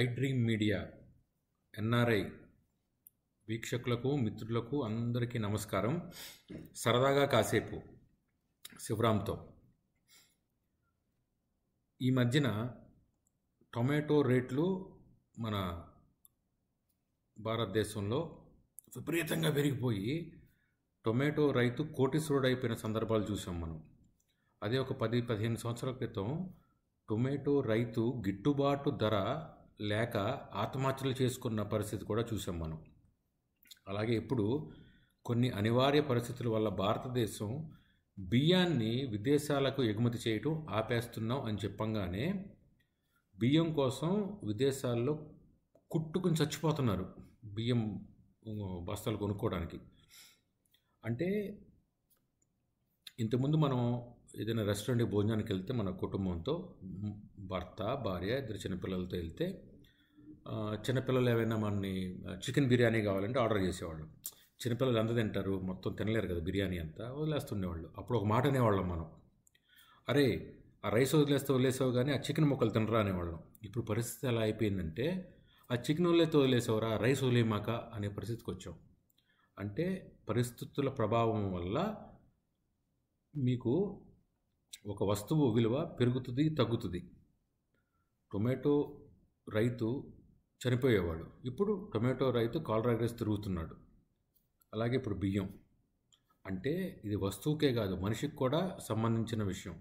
I dream media NRI వీక్షకులకు మిత్రులకు అందరికీ నమస్కారం సరదాగా కాసేపు శివరామ్తో ఈ మధ్యన టొమాటో రేట్లు మన భారతదేశంలో విపరీతంగా పెరిగిపోయి టొమాటో రైతు కోటీశ్వరుడు అయిపోయిన సందర్భాలు చూసాం మనం అదే ఒక పది పదిహేను సంవత్సరాల క్రితం టొమాటో రైతు గిట్టుబాటు ధర లేక ఆత్మహత్యలు చేసుకున్న పరిస్థితి కూడా చూసాం మనం అలాగే ఇప్పుడు కొన్ని అనివార్య పరిస్థితుల వల్ల భారతదేశం బియ్యాన్ని విదేశాలకు ఎగుమతి చేయటం ఆపేస్తున్నాం అని చెప్పంగానే బియ్యం కోసం విదేశాల్లో కుట్టుకుని చచ్చిపోతున్నారు బియ్యం బస్తాలు కొనుక్కోవడానికి అంటే ఇంతకుముందు మనం ఏదైనా రెస్టారెంట్కి భోజనానికి వెళ్తే మన కుటుంబంతో భర్త భార్య ఇద్దరు చిన్నపిల్లలతో వెళ్తే చిన్నపిల్లలు ఏమైనా మనని చికెన్ బిర్యానీ కావాలంటే ఆర్డర్ చేసేవాళ్ళం చిన్నపిల్లలు ఎంత తింటారు మొత్తం తినలేరు కదా బిర్యానీ అంతా వదిలేస్తుండేవాళ్ళు అప్పుడు ఒక మాట అనేవాళ్ళం మనం అరే ఆ రైస్ వదిలేస్తే వదిలేసావు కానీ ఆ చికెన్ మొక్కలు తినరా అనేవాళ్ళం ఇప్పుడు పరిస్థితి ఎలా అయిపోయిందంటే ఆ చికెన్ వదిలేస్తే వదిలేసావురా రైస్ వదిలేమాక అనే పరిస్థితికి వచ్చాం అంటే పరిస్థితుల ప్రభావం వల్ల మీకు ఒక వస్తువు విలువ పెరుగుతుంది తగ్గుతుంది టొమాటో రైతు చనిపోయేవాడు ఇప్పుడు టొమాటో రైతు కాలరాగ్రేస్ తిరుగుతున్నాడు అలాగే ఇప్పుడు బియ్యం అంటే ఇది వస్తువుకే కాదు మనిషికి కూడా సంబంధించిన విషయం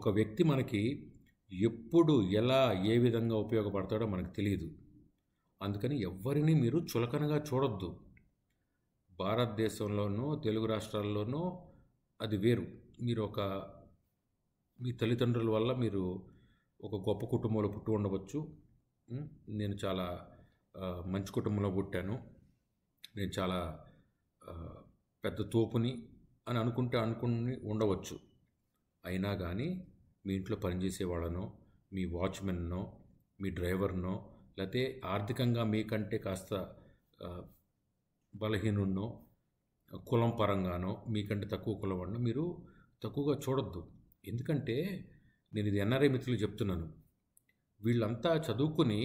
ఒక వ్యక్తి మనకి ఎప్పుడు ఎలా ఏ విధంగా ఉపయోగపడతాడో మనకు తెలియదు అందుకని ఎవరిని మీరు చులకనగా చూడొద్దు భారతదేశంలోనూ తెలుగు రాష్ట్రాల్లోనూ అది వేరు మీరు ఒక మీ తల్లిదండ్రుల వల్ల మీరు ఒక గొప్ప కుటుంబంలో పుట్టి ఉండవచ్చు నేను చాలా మంచి కుటుంబంలో పుట్టాను నేను చాలా పెద్ద తోపుని అని అనుకుంటే అనుకుని ఉండవచ్చు అయినా కానీ మీ ఇంట్లో పనిచేసే వాళ్ళనో మీ వాచ్మెన్నో మీ డ్రైవర్నో లేకపోతే ఆర్థికంగా మీకంటే కాస్త బలహీనున్నో కులం పరంగానో మీకంటే తక్కువ కులం అన్న మీరు తక్కువగా చూడొద్దు ఎందుకంటే నేను ఇది ఎన్ఆర్ఐ మిత్రులు చెప్తున్నాను వీళ్ళంతా చదువుకుని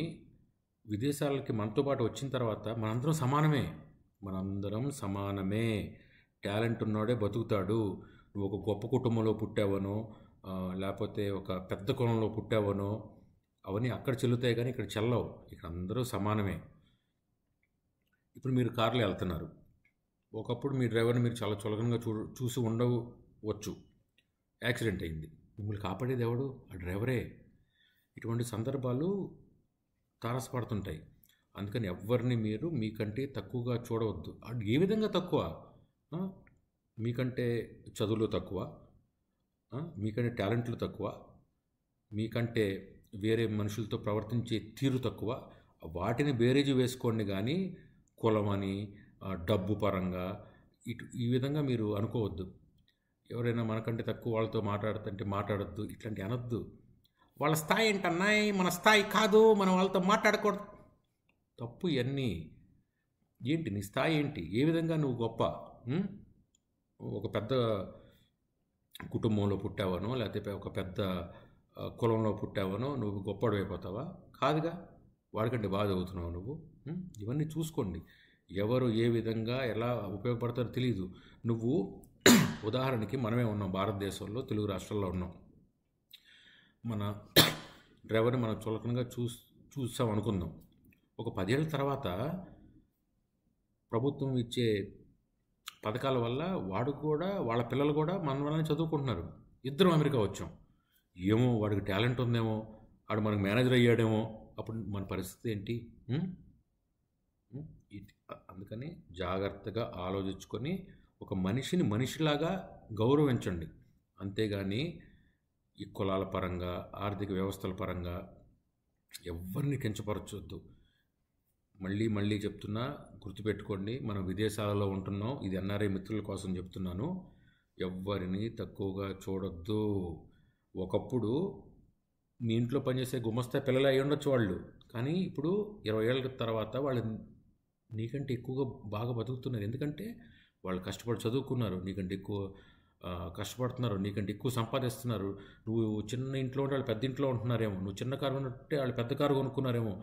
విదేశాలకి మనతో పాటు వచ్చిన తర్వాత మనందరం సమానమే మనందరం సమానమే టాలెంట్ ఉన్నాడే బతుకుతాడు నువ్వు ఒక గొప్ప కుటుంబంలో పుట్టావనో లేకపోతే ఒక పెద్ద కులంలో పుట్టావనో అవన్నీ అక్కడ చెల్లుతాయి కానీ ఇక్కడ చెల్లవు ఇక్కడ అందరూ సమానమే ఇప్పుడు మీరు కార్లో వెళ్తున్నారు ఒకప్పుడు మీ డ్రైవర్ని మీరు చాలా చులకనగా చూ చూసి ఉండవచ్చు యాక్సిడెంట్ అయింది మిమ్మల్ని కాపాడేది ఎవడు ఆ డ్రైవరే ఇటువంటి సందర్భాలు తారసపడుతుంటాయి అందుకని ఎవరిని మీరు మీకంటే తక్కువగా చూడవద్దు ఏ విధంగా తక్కువ మీకంటే చదువులు తక్కువ మీకంటే టాలెంట్లు తక్కువ మీకంటే వేరే మనుషులతో ప్రవర్తించే తీరు తక్కువ వాటిని బేరేజీ వేసుకోండి కానీ కులమని డబ్బు పరంగా ఇటు ఈ విధంగా మీరు అనుకోవద్దు ఎవరైనా మనకంటే తక్కువ వాళ్ళతో మాట్లాడుతుంటే మాట్లాడద్దు ఇట్లాంటి అనొద్దు వాళ్ళ స్థాయి ఏంటన్నాయి మన స్థాయి కాదు మనం వాళ్ళతో మాట్లాడకూడదు తప్పు ఇవన్నీ ఏంటి నీ స్థాయి ఏంటి ఏ విధంగా నువ్వు గొప్ప ఒక పెద్ద కుటుంబంలో పుట్టావనో లేకపోతే ఒక పెద్ద కులంలో పుట్టావనో నువ్వు గొప్పడు కాదుగా వాడికంటే బాధ అవుతున్నావు నువ్వు ఇవన్నీ చూసుకోండి ఎవరు ఏ విధంగా ఎలా ఉపయోగపడతారో తెలియదు నువ్వు ఉదాహరణకి మనమే ఉన్నాం భారతదేశంలో తెలుగు రాష్ట్రాల్లో ఉన్నాం మన డ్రైవర్ని మనం చులకనగా చూ చూసాం అనుకుందాం ఒక పదేళ్ళ తర్వాత ప్రభుత్వం ఇచ్చే పథకాల వల్ల వాడు కూడా వాళ్ళ పిల్లలు కూడా మన వల్లనే చదువుకుంటున్నారు ఇద్దరం అమెరికా వచ్చాం ఏమో వాడికి టాలెంట్ ఉందేమో వాడు మనకు మేనేజర్ అయ్యాడేమో అప్పుడు మన పరిస్థితి ఏంటి అందుకని జాగ్రత్తగా ఆలోచించుకొని ఒక మనిషిని మనిషిలాగా గౌరవించండి అంతేగాని ఈ కులాల పరంగా ఆర్థిక వ్యవస్థల పరంగా ఎవరిని కించపరచొద్దు మళ్ళీ మళ్ళీ చెప్తున్నా గుర్తుపెట్టుకోండి మనం విదేశాలలో ఉంటున్నాం ఇది ఎన్ఆర్ఐ మిత్రుల కోసం చెప్తున్నాను ఎవ్వరిని తక్కువగా చూడొద్దు ఒకప్పుడు మీ ఇంట్లో పనిచేసే గుమస్తా పిల్లలు అయి ఉండొచ్చు వాళ్ళు కానీ ఇప్పుడు ఇరవై ఏళ్ళ తర్వాత వాళ్ళు నీకంటే ఎక్కువగా బాగా బతుకుతున్నారు ఎందుకంటే వాళ్ళు కష్టపడి చదువుకున్నారు నీకంటే ఎక్కువ కష్టపడుతున్నారు నీకంటే ఎక్కువ సంపాదిస్తున్నారు నువ్వు చిన్న ఇంట్లో ఉంటే వాళ్ళు పెద్ద ఇంట్లో ఉంటున్నారేమో నువ్వు చిన్న కారు ఉంటే వాళ్ళు పెద్ద కారు కొనుక్కున్నారేమో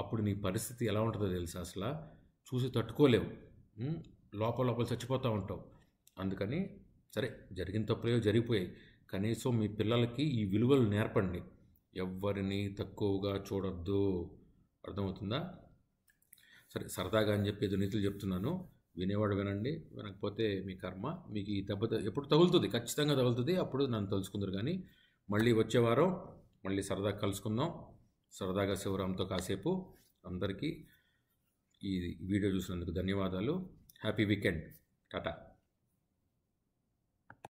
అప్పుడు నీ పరిస్థితి ఎలా ఉంటుందో తెలుసు అసలు చూసి తట్టుకోలేవు లోపల లోపల చచ్చిపోతూ ఉంటావు అందుకని సరే జరిగిన తప్పులేవో జరిగిపోయాయి కనీసం మీ పిల్లలకి ఈ విలువలు నేర్పండి ఎవరిని తక్కువగా చూడొద్దు అర్థమవుతుందా సరే సరదాగా అని చెప్పి నీతులు చెప్తున్నాను వినేవాడు వినండి వినకపోతే మీ కర్మ మీకు ఈ దెబ్బ ఎప్పుడు తగులుతుంది ఖచ్చితంగా తగులుతుంది అప్పుడు నన్ను తలుచుకుందరు కానీ మళ్ళీ వచ్చేవారం మళ్ళీ సరదాగా కలుసుకుందాం సరదాగా శివరామ్తో కాసేపు అందరికీ ఈ వీడియో చూసినందుకు ధన్యవాదాలు హ్యాపీ వీకెండ్ టాటా